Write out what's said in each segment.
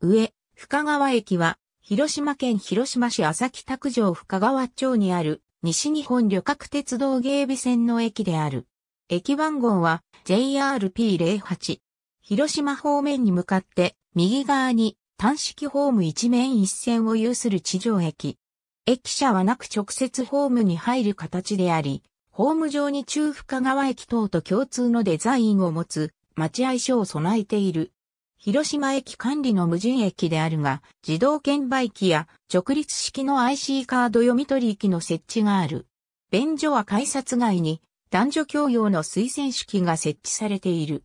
上、深川駅は、広島県広島市浅木卓上深川町にある、西日本旅客鉄道芸備線の駅である。駅番号は JRP08。広島方面に向かって、右側に単式ホーム一面一線を有する地上駅。駅舎はなく直接ホームに入る形であり、ホーム上に中深川駅等と共通のデザインを持つ、待合所を備えている。広島駅管理の無人駅であるが、自動券売機や直立式の IC カード読み取り機の設置がある。便所は改札外に男女共用の推薦式が設置されている。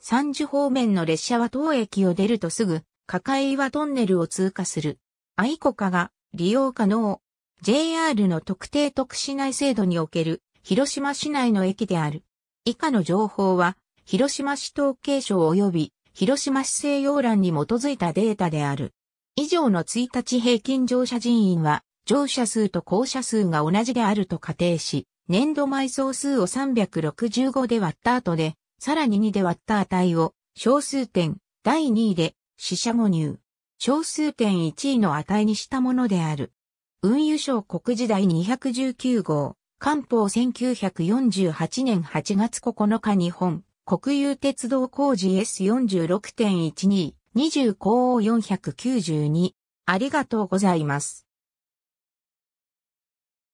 三樹方面の列車は当駅を出るとすぐ、抱え岩トンネルを通過する。愛子化が利用可能。JR の特定特市内制度における広島市内の駅である。以下の情報は広島市統計省及び広島市西洋欄に基づいたデータである。以上の1日平均乗車人員は、乗車数と降車数が同じであると仮定し、年度埋葬数を365で割った後で、さらに2で割った値を、小数点第2位で、死者誤入。小数点1位の値にしたものである。運輸省国時代219号、官報1948年8月9日日本。国有鉄道工事 S46.12、20高492。ありがとうございます。